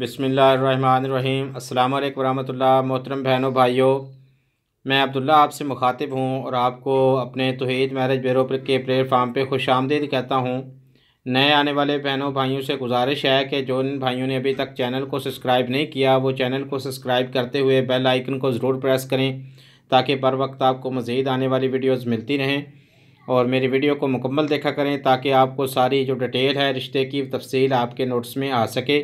बिसमीम् अल्लाम वरहमल्ला मोहतरम बहनों भाइयों मैं अब्दुल्ला आपसे मुखातिब हूँ और आपको अपने तोहैद मैरिज ब्यूरो के प्लेटफार्म पर खुश आमदीद कहता हूँ नए आने वाले बहनों भाइयों से गुजारिश है कि जो इन भाइयों ने अभी तक चैनल को सब्सक्राइब नहीं किया वो चैनल को सब्सक्राइब करते हुए बेल आइकन को ज़रूर प्रेस करें ताकि बर वक्त आपको मज़ीद आने वाली वीडियोस मिलती रहें और मेरी वीडियो को मुकम्मल देखा करें ताकि आपको सारी जो डिटेल है रिश्ते की तफसील आपके नोट्स में आ सके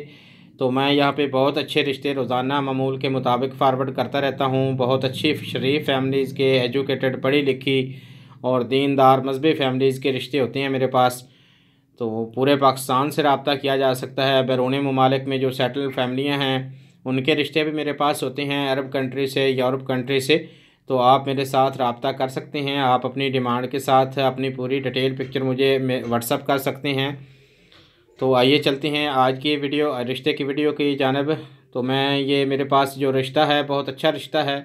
तो मैं यहाँ पे बहुत अच्छे रिश्ते रोज़ाना मामूल के मुताबिक फारवर्ड करता रहता हूँ बहुत अच्छी शरीफ फैमिलीज़ के एजुकेटेड पढ़ी लिखी और दीनदार मजहबी फैमिलीज़ के रिश्ते होते हैं मेरे पास तो पूरे पाकिस्तान से रबता किया जा सकता है बैरून ममालिक में जो सेटल फैमिलियाँ हैं उनके रिश्ते भी मेरे पास होते हैं अरब कंट्री से यूरोप कंट्री से तो आप मेरे साथ रबता कर सकते हैं आप अपनी डिमांड के साथ अपनी पूरी डिटेल पिक्चर मुझे व्हाट्सअप कर सकते हैं तो आइए चलते हैं आज की वीडियो रिश्ते की वीडियो की जानब तो मैं ये मेरे पास जो रिश्ता है बहुत अच्छा रिश्ता है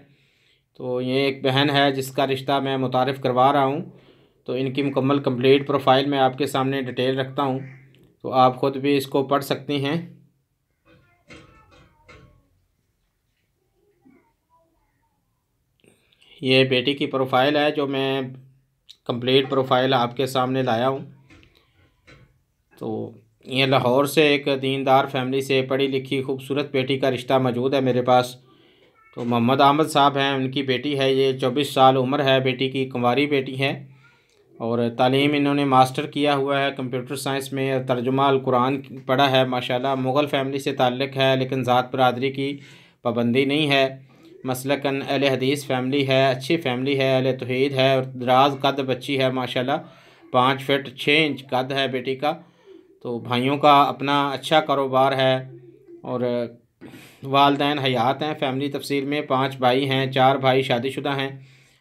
तो ये एक बहन है जिसका रिश्ता मैं मुतारफ़ करवा रहा हूँ तो इनकी मुकम्मल कंप्लीट प्रोफाइल मैं आपके सामने डिटेल रखता हूँ तो आप ख़ुद भी इसको पढ़ सकती हैं ये बेटी की प्रोफाइल है जो मैं कंप्लीट प्रोफाइल आपके सामने लाया हूँ तो ये लाहौर से एक दीनदार फैमिली से पढ़ी लिखी खूबसूरत बेटी का रिश्ता मौजूद है मेरे पास तो मोहम्मद आमद साहब हैं उनकी बेटी है ये चौबीस साल उम्र है बेटी की कंवारी बेटी है और तालीम इन्होंने मास्टर किया हुआ है कंप्यूटर साइंस में तर्जुमा कुरान पढ़ा है माशाल्लाह मुग़ल फैमिली से ताल्लक़ है लेकिन ज़ात बरदरी की पाबंदी नहीं है मसलकन अहल हदीस फैमिली है अच्छी फैमिली है अहल तोहद है और दराज कद बच्ची है माशाल्लाह पाँच फिट छः इंच कद है बेटी का तो भाइयों का अपना अच्छा कारोबार है और वालदेन हयात हैं फैमिली तफसील में पांच भाई हैं चार भाई शादीशुदा हैं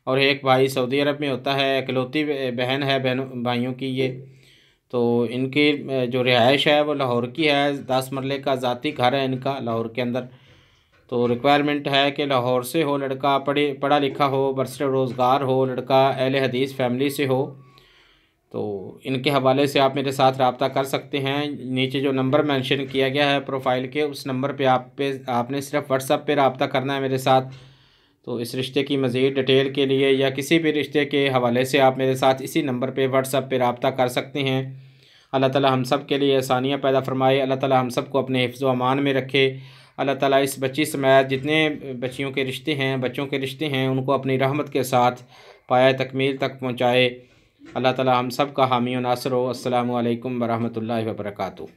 और एक भाई सऊदी अरब में होता है इकलौती बहन है बहनों भाइयों की ये तो इनकी जो रिहाइश है वो लाहौर की है दस मरले का ज़ाती घर है इनका लाहौर के अंदर तो रिक्वायरमेंट है कि लाहौर से हो लड़का पढ़े पढ़ा लिखा हो बरसर रोज़गार हो लड़का अहल हदीस फैमिली से हो तो इनके हवाले से आप मेरे साथ रबता कर सकते हैं नीचे जो नंबर मेंशन किया गया है प्रोफाइल के उस नंबर पे आप पे आपने सिर्फ व्हाट्सअप पे रबता करना है मेरे साथ तो इस रिश्ते की मज़ीद डिटेल के लिए या किसी भी रिश्ते के हवाले से आप मेरे साथ इसी नंबर पे व्हाट्सअप पे रबता कर सकते हैं अल्लाह ताला हम सब के लिए आसानियाँ पैदा फरमाए अल्लाह ताली हम सब को अपने हिफ्ज़ अमान में रखे अल्लाह ताली इस बच्ची समेत जितने बच्चियों के रिश्ते हैं बच्चों के रिश्ते हैं उनको अपनी रहमत के साथ पाया तकमील तक पहुँचाए اللہ تعالی ہم سب کا حامی و ناصر ہو السلام علیکم ورحمۃ اللہ وبرکاتہ